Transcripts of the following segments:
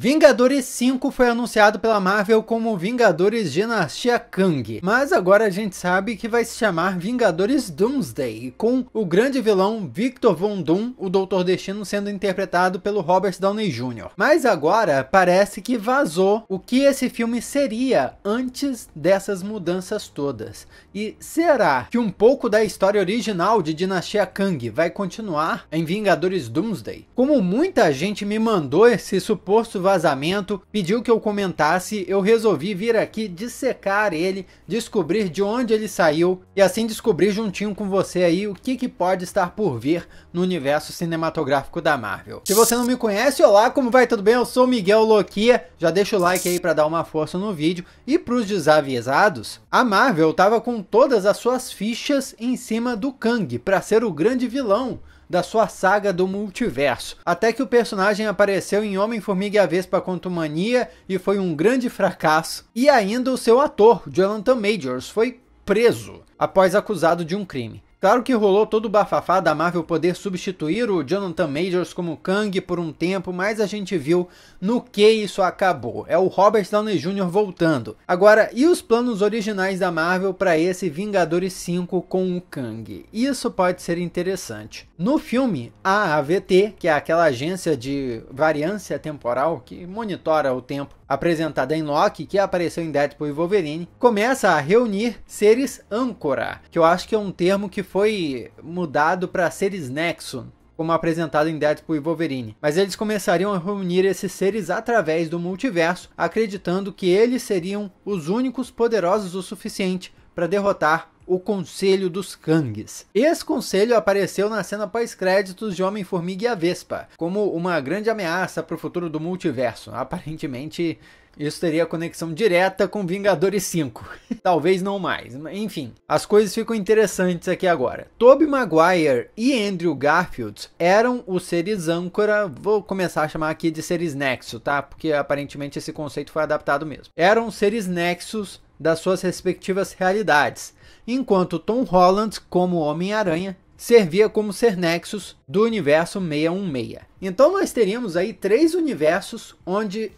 Vingadores 5 foi anunciado pela Marvel como Vingadores Dinastia Kang, mas agora a gente sabe que vai se chamar Vingadores Doomsday, com o grande vilão Victor Von Doom, o Doutor Destino, sendo interpretado pelo Robert Downey Jr. Mas agora parece que vazou o que esse filme seria antes dessas mudanças todas. E será que um pouco da história original de Dinastia Kang vai continuar em Vingadores Doomsday? Como muita gente me mandou esse suposto vazamento, pediu que eu comentasse, eu resolvi vir aqui dissecar ele, descobrir de onde ele saiu e assim descobrir juntinho com você aí o que, que pode estar por vir no universo cinematográfico da Marvel. Se você não me conhece, olá, como vai? Tudo bem? Eu sou Miguel Loquia, já deixa o like aí para dar uma força no vídeo e para os desavisados, a Marvel tava com todas as suas fichas em cima do Kang para ser o grande vilão da sua saga do multiverso. Até que o personagem apareceu em Homem-Formiga e a Vespa e foi um grande fracasso. E ainda o seu ator, Jonathan Majors, foi preso após acusado de um crime. Claro que rolou todo o bafafá da Marvel poder substituir o Jonathan Majors como Kang por um tempo, mas a gente viu no que isso acabou. É o Robert Downey Jr. voltando. Agora, e os planos originais da Marvel para esse Vingadores 5 com o Kang? Isso pode ser interessante. No filme, a AVT, que é aquela agência de variância temporal que monitora o tempo apresentada em Loki, que apareceu em Deadpool e Wolverine, começa a reunir seres âncora, que eu acho que é um termo que foi mudado para seres nexo, como apresentado em Deadpool e Wolverine. Mas eles começariam a reunir esses seres através do multiverso, acreditando que eles seriam os únicos poderosos o suficiente para derrotar o Conselho dos Kangs. Esse conselho apareceu na cena pós-créditos de Homem-Formiga e a Vespa, como uma grande ameaça para o futuro do multiverso. Aparentemente, isso teria conexão direta com Vingadores 5. Talvez não mais, enfim. As coisas ficam interessantes aqui agora. Tobey Maguire e Andrew Garfield eram os seres âncora, vou começar a chamar aqui de seres nexo, tá? Porque aparentemente esse conceito foi adaptado mesmo. Eram seres nexos das suas respectivas realidades enquanto Tom Holland, como Homem-Aranha, servia como ser nexus do universo 616. Então nós teríamos aí três universos onde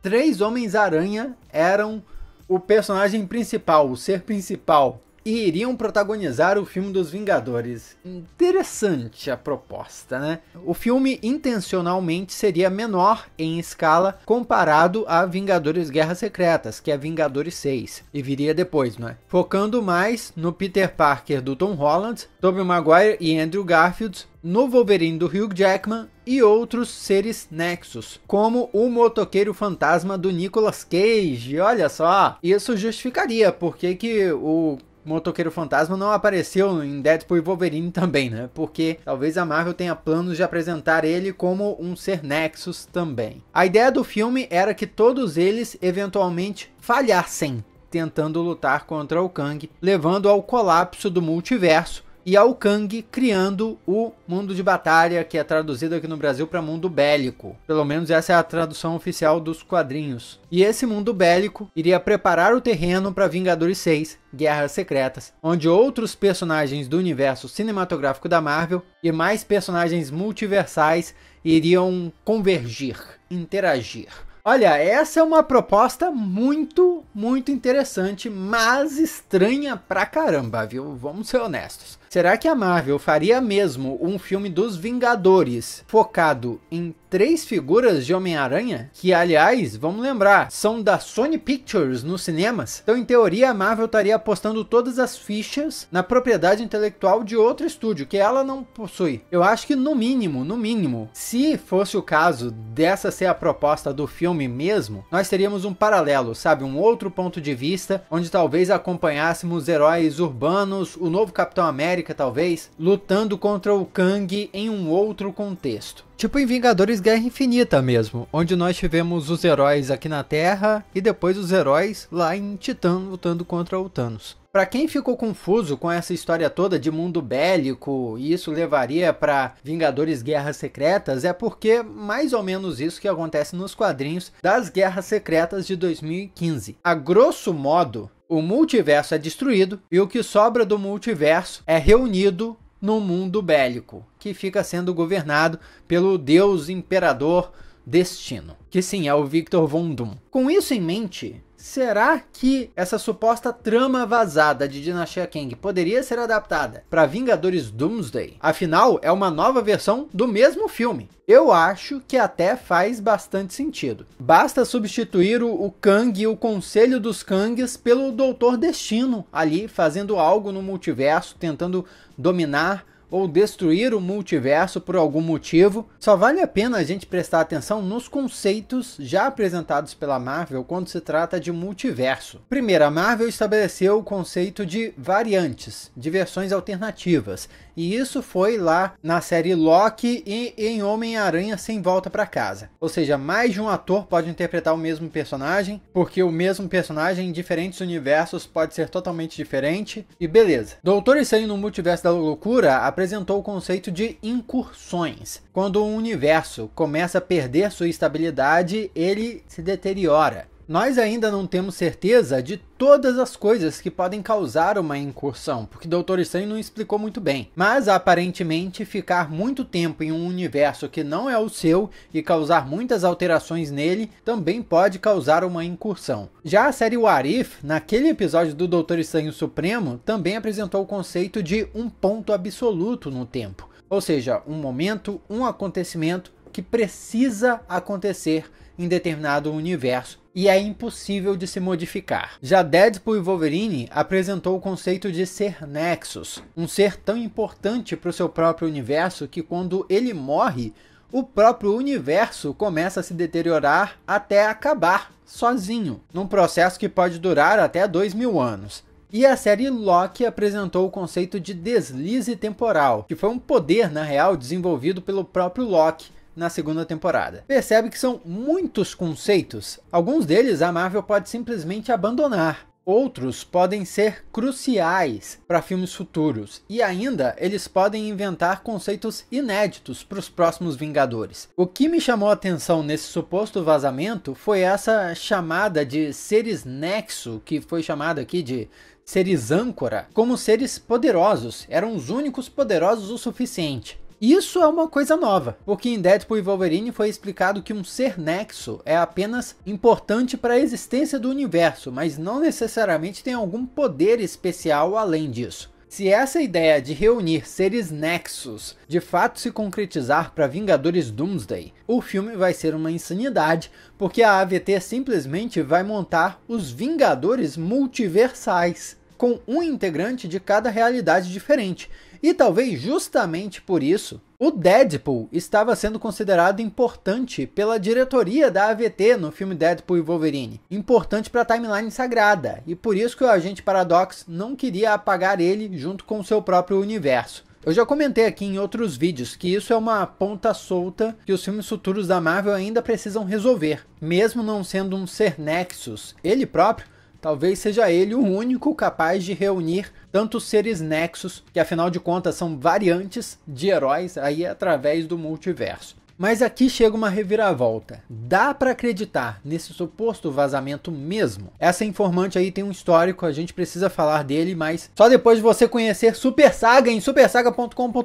três Homens-Aranha eram o personagem principal, o ser principal e iriam protagonizar o filme dos Vingadores. Interessante a proposta, né? O filme intencionalmente seria menor em escala comparado a Vingadores Guerras Secretas, que é Vingadores 6, e viria depois, não é? Focando mais no Peter Parker do Tom Holland, Tobey Maguire e Andrew Garfield, no Wolverine do Hugh Jackman e outros seres nexos, como o motoqueiro fantasma do Nicolas Cage. Olha só, isso justificaria porque que o Motoqueiro Fantasma não apareceu em Deadpool e Wolverine também, né? Porque talvez a Marvel tenha planos de apresentar ele como um ser Nexus também. A ideia do filme era que todos eles eventualmente falhassem tentando lutar contra o Kang, levando ao colapso do multiverso e ao Kang criando o mundo de batalha, que é traduzido aqui no Brasil para mundo bélico. Pelo menos essa é a tradução oficial dos quadrinhos. E esse mundo bélico iria preparar o terreno para Vingadores 6, Guerras Secretas, onde outros personagens do universo cinematográfico da Marvel e mais personagens multiversais iriam convergir, interagir. Olha, essa é uma proposta muito, muito interessante, mas estranha pra caramba, viu? Vamos ser honestos. Será que a Marvel faria mesmo um filme dos Vingadores focado em três figuras de Homem-Aranha, que aliás, vamos lembrar, são da Sony Pictures nos cinemas. Então, em teoria, a Marvel estaria apostando todas as fichas na propriedade intelectual de outro estúdio que ela não possui. Eu acho que no mínimo, no mínimo, se fosse o caso dessa ser a proposta do filme mesmo, nós teríamos um paralelo, sabe, um outro ponto de vista onde talvez acompanhássemos heróis urbanos, o novo Capitão América talvez, lutando contra o Kang em um outro contexto. Tipo em Vingadores Guerra Infinita mesmo, onde nós tivemos os heróis aqui na Terra e depois os heróis lá em Titã lutando contra o Thanos. Para quem ficou confuso com essa história toda de mundo bélico e isso levaria para Vingadores Guerras Secretas, é porque mais ou menos isso que acontece nos quadrinhos das Guerras Secretas de 2015. A grosso modo, o multiverso é destruído e o que sobra do multiverso é reunido no mundo bélico, que fica sendo governado pelo deus imperador Destino, que sim é o Victor Von Doom. Com isso em mente, será que essa suposta trama vazada de Dinastia Kang poderia ser adaptada para Vingadores Doomsday? Afinal, é uma nova versão do mesmo filme. Eu acho que até faz bastante sentido. Basta substituir o, o Kang e o Conselho dos Kangs pelo Doutor Destino ali fazendo algo no multiverso, tentando dominar ou destruir o multiverso por algum motivo, só vale a pena a gente prestar atenção nos conceitos já apresentados pela Marvel quando se trata de multiverso. Primeiro, a Marvel estabeleceu o conceito de variantes, de versões alternativas, e isso foi lá na série Loki e em Homem-Aranha Sem Volta para Casa. Ou seja, mais de um ator pode interpretar o mesmo personagem, porque o mesmo personagem em diferentes universos pode ser totalmente diferente. E beleza. Doutor Estranho no Multiverso da Loucura apresentou o conceito de incursões. Quando um universo começa a perder sua estabilidade, ele se deteriora. Nós ainda não temos certeza de todas as coisas que podem causar uma incursão, porque Doutor Estranho não explicou muito bem. Mas aparentemente ficar muito tempo em um universo que não é o seu e causar muitas alterações nele também pode causar uma incursão. Já a série Warif, naquele episódio do Doutor Estranho Supremo, também apresentou o conceito de um ponto absoluto no tempo. Ou seja, um momento, um acontecimento que precisa acontecer em determinado universo e é impossível de se modificar. Já Deadpool e Wolverine apresentou o conceito de ser Nexus, um ser tão importante para o seu próprio universo que quando ele morre, o próprio universo começa a se deteriorar até acabar sozinho, num processo que pode durar até dois mil anos. E a série Loki apresentou o conceito de deslize temporal, que foi um poder, na real, desenvolvido pelo próprio Loki, na segunda temporada. Percebe que são muitos conceitos, alguns deles a Marvel pode simplesmente abandonar. Outros podem ser cruciais para filmes futuros, e ainda eles podem inventar conceitos inéditos para os próximos Vingadores. O que me chamou a atenção nesse suposto vazamento foi essa chamada de seres nexo, que foi chamada aqui de seres âncora, como seres poderosos, eram os únicos poderosos o suficiente isso é uma coisa nova, porque em Deadpool e Wolverine foi explicado que um ser nexo é apenas importante para a existência do universo, mas não necessariamente tem algum poder especial além disso. Se essa ideia de reunir seres nexos de fato se concretizar para Vingadores Doomsday, o filme vai ser uma insanidade, porque a AVT simplesmente vai montar os Vingadores Multiversais com um integrante de cada realidade diferente. E talvez justamente por isso, o Deadpool estava sendo considerado importante pela diretoria da AVT no filme Deadpool e Wolverine, importante para a timeline sagrada, e por isso que o agente Paradox não queria apagar ele junto com seu próprio universo. Eu já comentei aqui em outros vídeos que isso é uma ponta solta que os filmes futuros da Marvel ainda precisam resolver. Mesmo não sendo um ser Nexus ele próprio, Talvez seja ele o único capaz de reunir tantos seres nexos, que afinal de contas são variantes de heróis aí através do multiverso. Mas aqui chega uma reviravolta. Dá para acreditar nesse suposto vazamento mesmo? Essa informante aí tem um histórico, a gente precisa falar dele, mas só depois de você conhecer Super Saga em supersaga.com.br.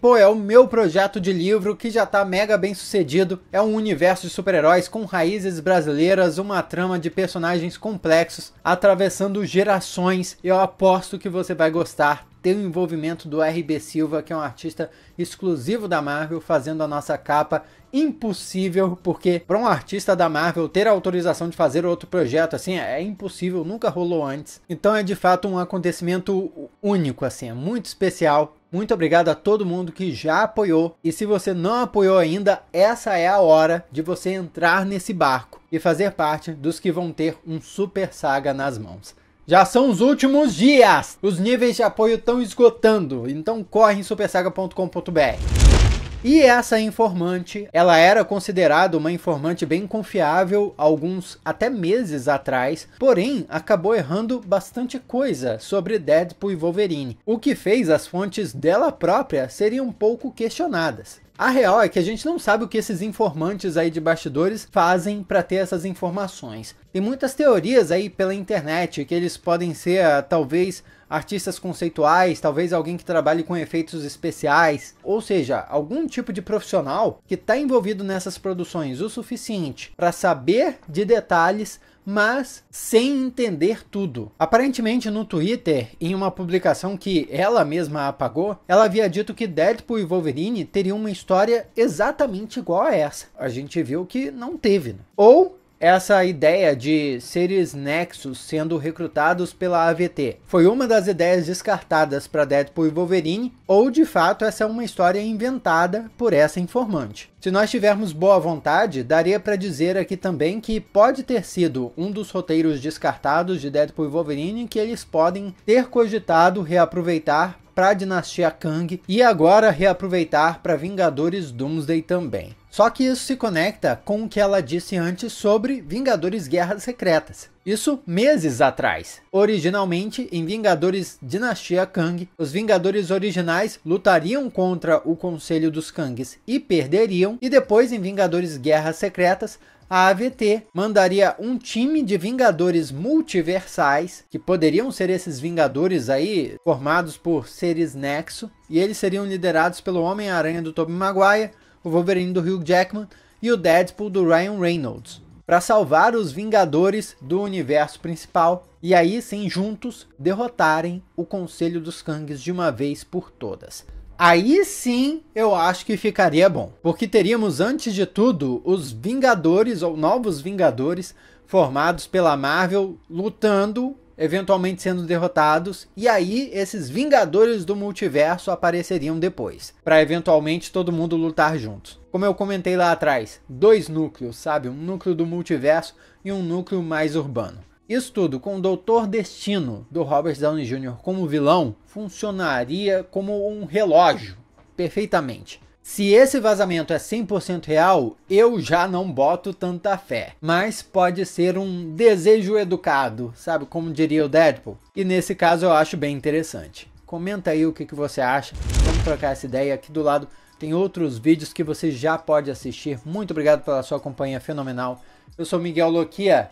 Pô, é o meu projeto de livro que já tá mega bem sucedido. É um universo de super-heróis com raízes brasileiras, uma trama de personagens complexos atravessando gerações. Eu aposto que você vai gostar tem o envolvimento do RB Silva, que é um artista exclusivo da Marvel, fazendo a nossa capa impossível, porque para um artista da Marvel ter a autorização de fazer outro projeto assim é, é impossível, nunca rolou antes. Então é de fato um acontecimento único assim, é muito especial. Muito obrigado a todo mundo que já apoiou. E se você não apoiou ainda, essa é a hora de você entrar nesse barco e fazer parte dos que vão ter um super saga nas mãos. Já são os últimos dias! Os níveis de apoio estão esgotando, então corre em supersaga.com.br. E essa informante, ela era considerada uma informante bem confiável alguns até meses atrás, porém acabou errando bastante coisa sobre Deadpool e Wolverine, o que fez as fontes dela própria serem um pouco questionadas. A real é que a gente não sabe o que esses informantes aí de bastidores fazem para ter essas informações. Tem muitas teorias aí pela internet que eles podem ser ah, talvez artistas conceituais, talvez alguém que trabalhe com efeitos especiais, ou seja, algum tipo de profissional que está envolvido nessas produções o suficiente para saber de detalhes mas sem entender tudo. Aparentemente no Twitter, em uma publicação que ela mesma apagou, ela havia dito que Deadpool e Wolverine teriam uma história exatamente igual a essa. A gente viu que não teve. Né? Ou essa ideia de seres nexos sendo recrutados pela AVT foi uma das ideias descartadas para Deadpool e Wolverine, ou de fato essa é uma história inventada por essa informante. Se nós tivermos boa vontade, daria para dizer aqui também que pode ter sido um dos roteiros descartados de Deadpool e Wolverine que eles podem ter cogitado reaproveitar para a dinastia Kang e agora reaproveitar para Vingadores Doomsday também. Só que isso se conecta com o que ela disse antes sobre Vingadores Guerras Secretas. Isso meses atrás. Originalmente, em Vingadores Dinastia Kang, os Vingadores originais lutariam contra o Conselho dos Kangs e perderiam, e depois em Vingadores Guerras Secretas, a AVT mandaria um time de Vingadores multiversais, que poderiam ser esses Vingadores aí, formados por seres Nexo, e eles seriam liderados pelo Homem-Aranha do Tobey Maguire, o Wolverine do Hugh Jackman e o Deadpool do Ryan Reynolds, para salvar os Vingadores do universo principal e aí sim juntos derrotarem o Conselho dos Kangs de uma vez por todas. Aí sim eu acho que ficaria bom, porque teríamos antes de tudo os Vingadores ou Novos Vingadores formados pela Marvel lutando eventualmente sendo derrotados, e aí esses Vingadores do Multiverso apareceriam depois, para eventualmente todo mundo lutar juntos. Como eu comentei lá atrás, dois núcleos, sabe? Um núcleo do multiverso e um núcleo mais urbano. Isso tudo com o Doutor Destino do Robert Downey Jr. como vilão funcionaria como um relógio perfeitamente. Se esse vazamento é 100% real, eu já não boto tanta fé. Mas pode ser um desejo educado, sabe? Como diria o Deadpool. E nesse caso eu acho bem interessante. Comenta aí o que, que você acha. Vamos trocar essa ideia aqui do lado. Tem outros vídeos que você já pode assistir. Muito obrigado pela sua companhia fenomenal. Eu sou Miguel Loquia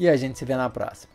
e a gente se vê na próxima.